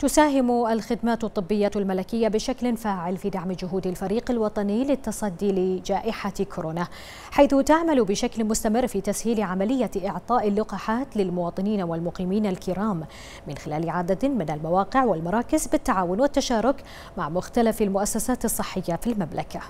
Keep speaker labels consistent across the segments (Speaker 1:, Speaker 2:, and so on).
Speaker 1: تساهم الخدمات الطبية الملكية بشكل فاعل في دعم جهود الفريق الوطني للتصدي لجائحة كورونا حيث تعمل بشكل مستمر في تسهيل عملية إعطاء اللقاحات للمواطنين والمقيمين الكرام من خلال عدد من المواقع والمراكز بالتعاون والتشارك مع مختلف المؤسسات الصحية في المملكة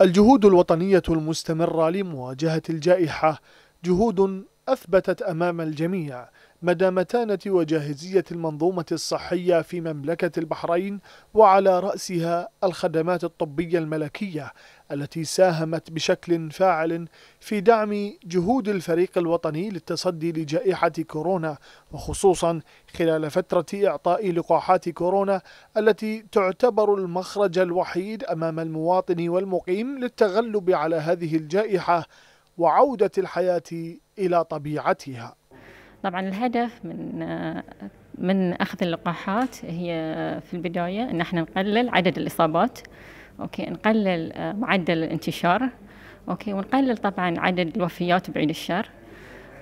Speaker 2: الجهود الوطنية المستمرة لمواجهة الجائحة جهود أثبتت أمام الجميع مدى متانة وجاهزية المنظومة الصحية في مملكة البحرين وعلى رأسها الخدمات الطبية الملكية التي ساهمت بشكل فاعل في دعم جهود الفريق الوطني للتصدي لجائحة كورونا وخصوصا خلال فترة إعطاء لقاحات كورونا التي تعتبر المخرج الوحيد أمام المواطن والمقيم للتغلب على هذه الجائحة وعودة الحياة إلى طبيعتها
Speaker 3: طبعا الهدف من من اخذ اللقاحات هي في البدايه ان احنا نقلل عدد الاصابات اوكي نقلل معدل الانتشار اوكي ونقلل طبعا عدد الوفيات بعيد الشر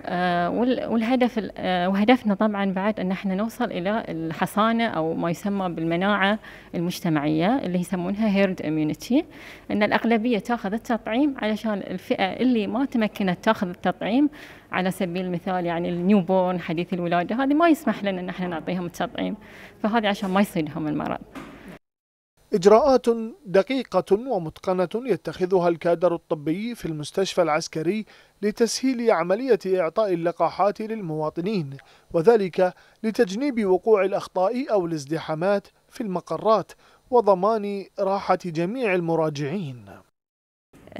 Speaker 3: آه، والهدف آه، وهدفنا طبعا بعد ان احنا نوصل الى الحصانه او ما يسمى بالمناعه المجتمعيه اللي يسمونها هيرد اميونيتي ان الاغلبيه تاخذ التطعيم علشان الفئه اللي ما تمكنت تاخذ التطعيم على سبيل المثال يعني النيو بورن حديث الولاده هذه ما يسمح لنا ان احنا نعطيهم التطعيم فهذه عشان ما يصيدهم المرض
Speaker 2: إجراءات دقيقة ومتقنة يتخذها الكادر الطبي في المستشفى العسكري لتسهيل عملية إعطاء اللقاحات للمواطنين وذلك لتجنيب وقوع الأخطاء أو الازدحامات في المقرات وضمان راحة جميع المراجعين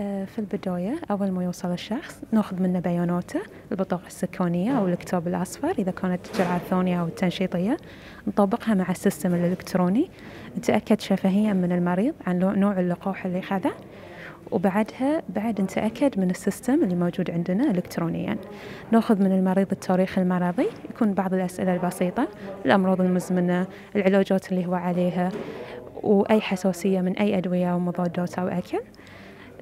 Speaker 1: آه، في البداية أول ما يوصل الشخص ناخذ منه بياناته البطاقة السكانية أو الكتاب الأصفر إذا كانت الجرعة الثانية أو التنشيطية نطبقها مع السيستم الإلكتروني نتأكد شفهيا من المريض عن نوع اللقاح اللي خذه وبعدها بعد نتأكد من السيستم اللي موجود عندنا إلكترونيا ناخذ من المريض التاريخ المرضي يكون بعض الأسئلة البسيطة الأمراض المزمنة العلاجات اللي هو عليها وأي حساسية من أي أدوية أو مضادات أو أكل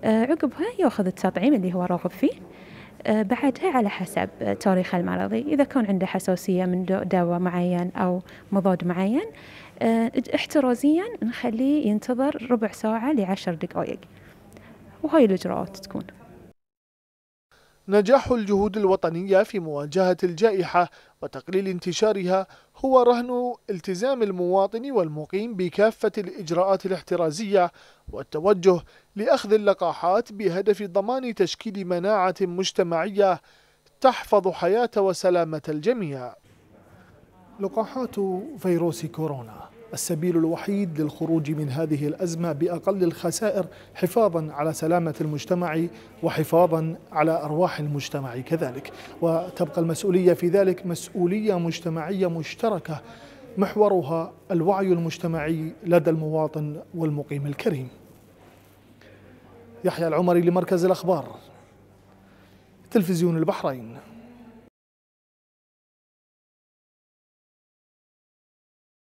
Speaker 1: آه، عقبها ياخذ التطعيم اللي هو راغب فيه آه، بعدها على حسب تاريخ المرضي إذا كان عنده حساسية من دواء معين أو مضاد معين آه، احترازيا نخليه ينتظر ربع ساعة لعشر دقائق وهاي الإجراءات تكون
Speaker 2: نجاح الجهود الوطنية في مواجهة الجائحة وتقليل انتشارها هو رهن التزام المواطن والمقيم بكافة الإجراءات الاحترازية والتوجه لأخذ اللقاحات بهدف ضمان تشكيل مناعة مجتمعية تحفظ حياة وسلامة الجميع لقاحات فيروس كورونا السبيل الوحيد للخروج من هذه الازمه باقل الخسائر حفاظا على سلامه المجتمع وحفاظا على ارواح المجتمع كذلك وتبقى المسؤوليه في ذلك مسؤوليه مجتمعيه مشتركه محورها الوعي المجتمعي لدى المواطن والمقيم الكريم يحيى العمري لمركز الاخبار تلفزيون البحرين